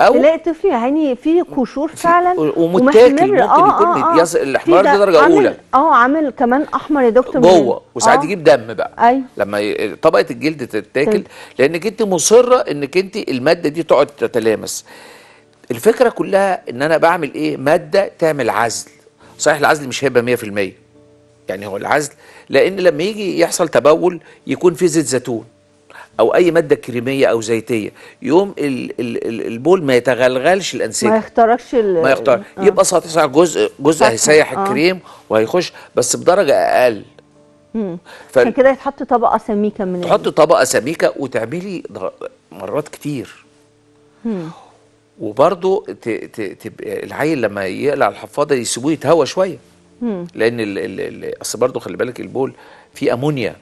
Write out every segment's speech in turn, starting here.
او تلاقي طفل يا عيني في قشور فعلا ومتاكل ممكن آه يكون آه آه, آه. الاحمرار ده درجه اولى اه عامل كمان احمر يا دكتور جوه آه. وساعات يجيب دم بقى أي. لما طبقه الجلد تتاكل طيب. لانك انت مصره انك انت الماده دي تقعد تتلامس الفكره كلها ان انا بعمل ايه ماده تعمل عزل صحيح العزل مش هيبقى 100% يعني هو العزل لان لما يجي يحصل تبول يكون في زيت زيتون او اي ماده كريميه او زيتيه يوم الـ الـ البول ما يتغلغلش الانسجه ما يخترقش ما يخترق آه. يبقى سطح جزء جزء هيسيح آه. الكريم وهيخش بس بدرجه اقل عشان كده يتحط طبقه سميكه من تحط طبقه سميكه وتعملي مرات كتير مم. وبرضو ت... ت... ت... العيل لما يقلع الحفاضه يسيبوه يتهوى شويه مم. لان ال... ال... اصل برضه خلي بالك البول فيه امونيا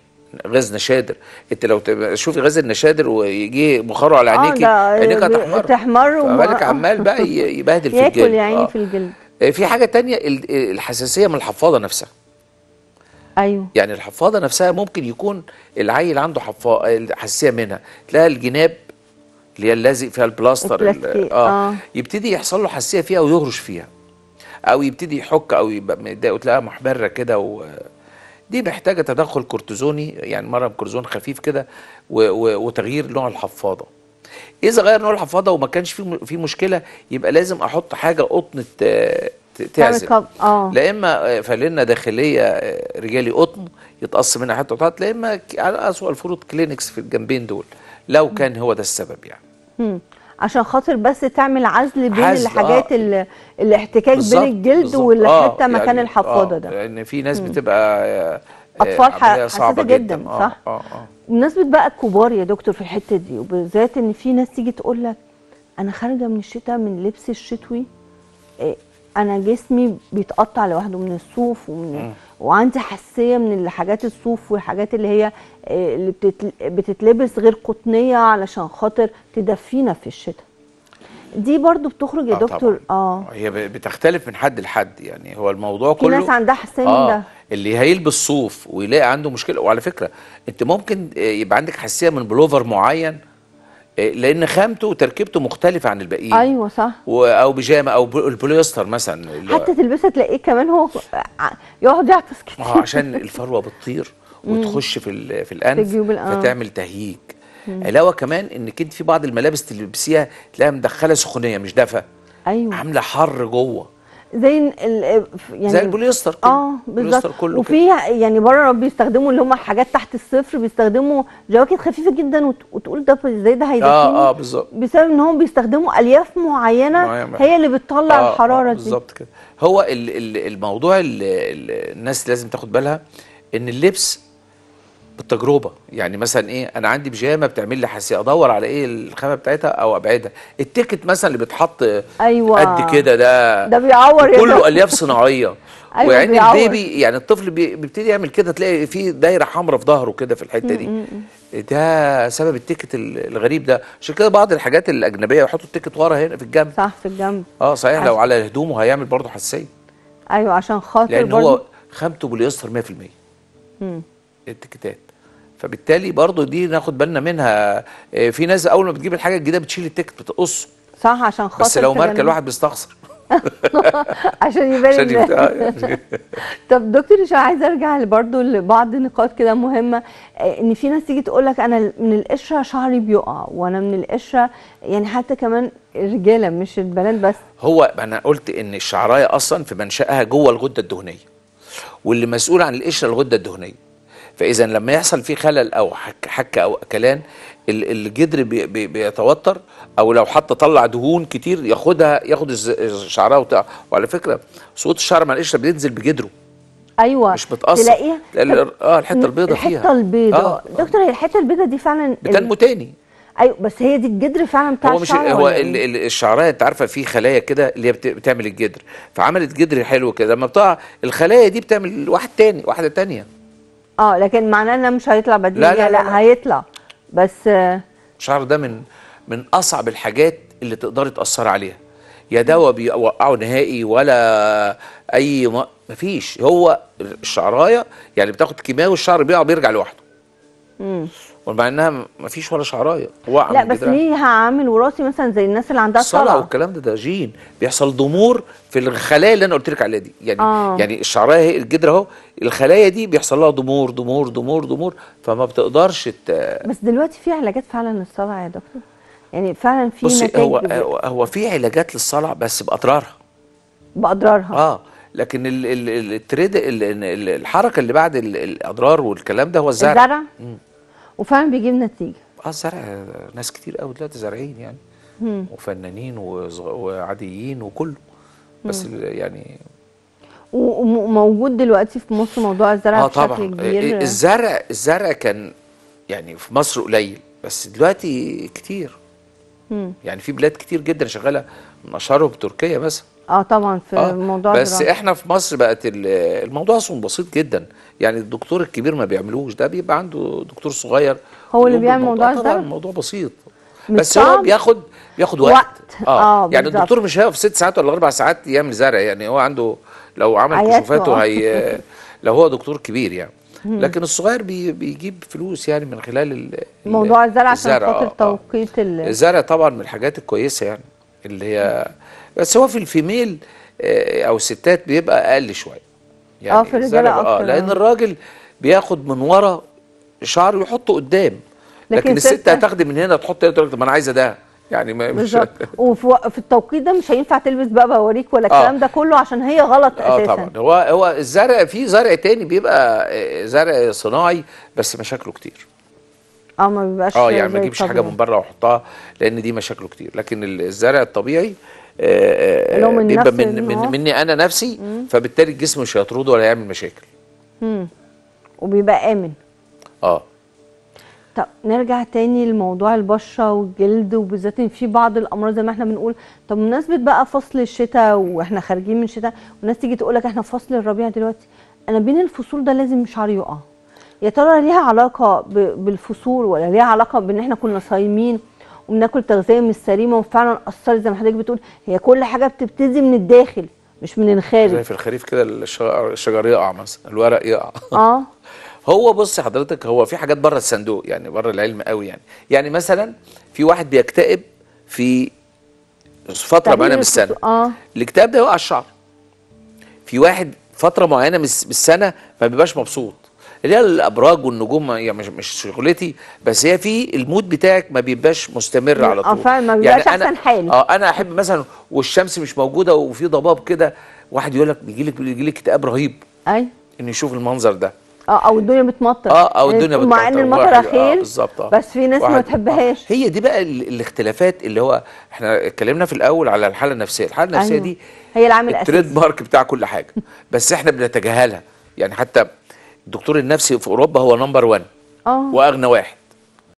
غاز نشادر انت لو تشوفي غاز النشادر ويجي بخاره على آه، عينيكي عينيك هتحمر تحمر وبالك آه. عمال بقى يبهدل في الجلد ياكل يا عيني آه. في الجلد في حاجه تانية الحساسيه من الحفاضه نفسها ايوه يعني الحفاضه نفسها ممكن يكون العيل عنده حفاضه حساسيه منها تلاقي الجناب اللي هي اللازق فيها البلاستر اللي آه, اه يبتدي يحصل له حساسيه فيها ويهرش فيها او يبتدي يحك او يبقى متضايق وتلاقيها محمره كده و دي محتاجه تدخل كورتيزوني يعني مره بكورتيزون خفيف كده وتغيير نوع الحفاضه اذا غير نوع الحفاضه وما كانش في في مشكله يبقى لازم احط حاجه قطن تعزل آه. لا اما فالينا داخليه آه، رجالي قطن يتقص منها حته وتحط لا اما على اسوء الفروض كلينكس في الجنبين دول لو كان هو ده السبب يعني عشان خاطر بس تعمل عزل بين عزل الحاجات آه الاحتكاك بين الجلد والحته آه مكان يعني الحفاضه آه ده لان يعني في ناس بتبقى آه، اطفال صعبه جدا, جداً آه صح آه آه بمناسبه بقى الكبار يا دكتور في الحته دي وبالذات ان في ناس تيجي تقول لك انا خارجه من الشتاء من لبس الشتوي آه، انا جسمي بيتقطع لوحده من الصوف ومن وعندي حساسيه من الحاجات الصوف والحاجات اللي هي آه، اللي بتتل... بتتلبس غير قطنيه علشان خاطر تدفينا في الشتاء دي برضو بتخرج يا آه دكتور اه هي بتختلف من حد لحد يعني هو الموضوع كله في ناس عندها حساسيه آه من ده اللي هيلبس صوف ويلاقي عنده مشكله وعلى فكره انت ممكن آه، يبقى عندك حساسيه من بلوفر معين لان خامته وتركيبته مختلفه عن الباقيين ايوه صح او بيجامه او البوليستر مثلا حتى تلبسها تلاقيه كمان هو يقعد يعطس كتير ما آه، عشان الفروه بتطير وتخش في في الانف فتعمل تهيج علاوه كمان ان كنت في بعض الملابس تلبسيها تلاقيها مدخله سخونيه مش دفى ايوه عامله حر جوه زي يعني زي البوليستر كله اه بالظبط كله وفي يعني بره بيستخدموا اللي هم الحاجات تحت الصفر بيستخدموا جواكت خفيفه جدا وتقول ده ازاي ده هيدفيني اه اه بالظبط بسبب ان هم بيستخدموا الياف معينه معين هي اللي بتطلع آه, آه، الحراره آه دي بالظبط كده هو الموضوع اللي الناس لازم تاخد بالها ان اللبس بالتجربه يعني مثلا ايه انا عندي بيجامه بتعمل لي حساسيه ادور على ايه الخامه بتاعتها او ابعدها التيكت مثلا اللي بيتحط أيوة. قد كده ده ده بيعور كله الياف صناعيه أيوة ويعني بيعور. البيبي يعني الطفل بيبتدي يعمل كده تلاقي في دايره حمراء في ظهره كده في الحته دي ده سبب التيكت الغريب ده عشان كده بعض الحاجات الاجنبيه يحطوا التيكت ورا هنا في الجنب صح في الجنب اه صحيح عشان. لو على هدومه هيعمل برضه حساسيه ايوه عشان خاطر لان هو خامته بوليستر 100% امم التكتات فبالتالي برضو دي ناخد بالنا منها آه، في ناس اول ما بتجيب الحاجه الجديده بتشيل التيكت بتقصه صح عشان خاطر بس لو ماركه الواحد بيستخسر عشان يبان آه، يعني. طب دكتور مش عايزه ارجع برضه لبعض النقاط كده مهمه آه، ان في ناس تيجي تقول لك انا من القشره شعري بيقع وانا من القشره يعني حتى كمان الرجاله مش البنات بس هو انا قلت ان الشعرايه اصلا في منشاها جوه الغده الدهنيه واللي مسؤول عن القشره الغده الدهنيه فاذا لما يحصل في خلل او حكه او اكلان الجدر بيتوتر او لو حتى طلع دهون كتير ياخدها ياخد شعرها وعلى فكره صوت الشعر مع القشره بينزل بجدره ايوه مش بتاثر تلاقيها اه الحته البيضاء فيها الحته البيضاء آه. دكتور هي الحته البيضاء دي فعلا بتنمو تاني ايوه بس هي دي الجدر فعلا بتاع هو مش هو إيه؟ الشعرايه انت عارفه في خلايا كده اللي هي بتعمل الجدر فعملت جدر حلو كده لما بتقع الخلايا دي بتعمل واحد تاني واحده تانيه اه لكن معناه ان مش هيطلع بديل لا, لا, لا, لا هيطلع بس الشعر آه، ده من من اصعب الحاجات اللي تقدري تاثري عليها يا دواء بيوقعه نهائي ولا اي ما مفيش هو الشعرايه يعني بتاخد كيماوي الشعر بيقع بيرجع لوحده امم ومع انها ما فيش ولا شعرايه هو لا بس ليه هعمل وراثي مثلا زي الناس اللي عندها صلع والكلام ده ده جين بيحصل ضمور في الخلايا اللي انا قلت لك عليها دي يعني آه. يعني الشعرايه هي الجدر اهو الخلايا دي بيحصل لها ضمور ضمور ضمور ضمور فما بتقدرش ت... بس دلوقتي في علاجات فعلا للصلع يا دكتور يعني فعلا في بصي هو هو في علاجات للصلع بس باضرارها باضرارها اه لكن الـ الحركه اللي بعد الاضرار والكلام ده هو الزرع الزرع وفعلا بيجيب نتيجه اه الزرع ناس كتير قوي دلوقتي زارعين يعني مم. وفنانين وعاديين وكله بس مم. يعني وموجود دلوقتي في مصر موضوع الزرع آه بشكل طبعًا. كبير الزرع الزرع كان يعني في مصر قليل بس دلوقتي كتير مم. يعني في بلاد كتير جدا شغاله من اشهرهم تركيا مثلا اه طبعا في آه موضوع بس الزراعة. احنا في مصر بقت الموضوع اصلا بسيط جدا يعني الدكتور الكبير ما بيعملوش ده بيبقى عنده دكتور صغير هو اللي بيعمل الموضوع ده الموضوع بسيط بس هو بياخد بياخد وقت, وقت. اه, آه يعني الدكتور مش هيقف ست ساعات ولا اربع ساعات يعمل زرع يعني هو عنده لو عمل كشوفاته هي لو هو دكتور كبير يعني لكن الصغير بي بيجيب فلوس يعني من خلال موضوع الزرع عشان خاطر آه. توقيت الزرع طبعا من الحاجات الكويسه يعني اللي هي بس هو في الفيميل آه، او الستات بيبقى اقل شويه يعني اه في الرجاله آه، اكتر آه لان الراجل بياخد من ورا شعر ويحطه قدام لكن, لكن الست هتاخدي من هنا تحط هنا تقول ما انا عايزه ده يعني ما مش وفي التوقيت ده مش هينفع تلبس بقى بواريك ولا آه. الكلام آه. ده كله عشان هي غلط آه اساسا اه طبعا هو هو الزرع في زرع تاني بيبقى آه، زرع صناعي بس مشاكله كتير اه ما بيبقاش اه يعني ما اجيبش حاجه من بره واحطها لان دي مشاكله كتير لكن الزرع الطبيعي بيبقى من, من مني انا نفسي مم. فبالتالي الجسم مش هيطرده ولا يعمل مشاكل مم. وبيبقى امن اه طب نرجع تاني لموضوع البشره والجلد وبالذات ان في بعض الامراض زي ما احنا بنقول طب مناسبه بقى فصل الشتاء واحنا خارجين من الشتاء والناس تيجي تقول لك احنا في فصل الربيع دلوقتي انا بين الفصول ده لازم شعري يقع يا ترى ليها علاقه بالفصول ولا ليها علاقه بان احنا كنا صايمين وبناكل تغذيه مش سليمه وفعلا اثرت زي ما حضرتك بتقول هي كل حاجه بتبتدي من الداخل مش من الخارج زي في الخريف كده الشجر يقع مثلا الورق يقع اه هو بص حضرتك هو في حاجات بره الصندوق يعني بره العلم قوي يعني يعني مثلا في واحد بيكتئب في فتره معينه من السنه اه الاكتئاب ده يوقع الشعر في واحد فتره معينه من السنه ما بيبقاش مبسوط اللي هي الابراج والنجوم يعني مش مش شغلتي بس هي في المود بتاعك ما بيبقاش مستمر على طول اه ما يعني بيبقاش يعني احسن حال اه انا احب مثلا والشمس مش موجوده وفي ضباب كده واحد يقول لك بيجي لك بيجي لك اكتئاب رهيب اي انه يشوف المنظر ده اه او الدنيا بتمطر اه او الدنيا بتمطر مع ان المطر آه، خير آه بس في ناس ما آه. بتحبهاش آه هي دي بقى الاختلافات اللي هو احنا اتكلمنا في الاول على الحاله النفسيه الحاله النفسيه أيوه. دي هي العامل الاساسي التريد مارك بتاع كل حاجه بس احنا بنتجاهلها يعني حتى الدكتور النفسي في اوروبا هو نمبر 1 آه. واغنى واحد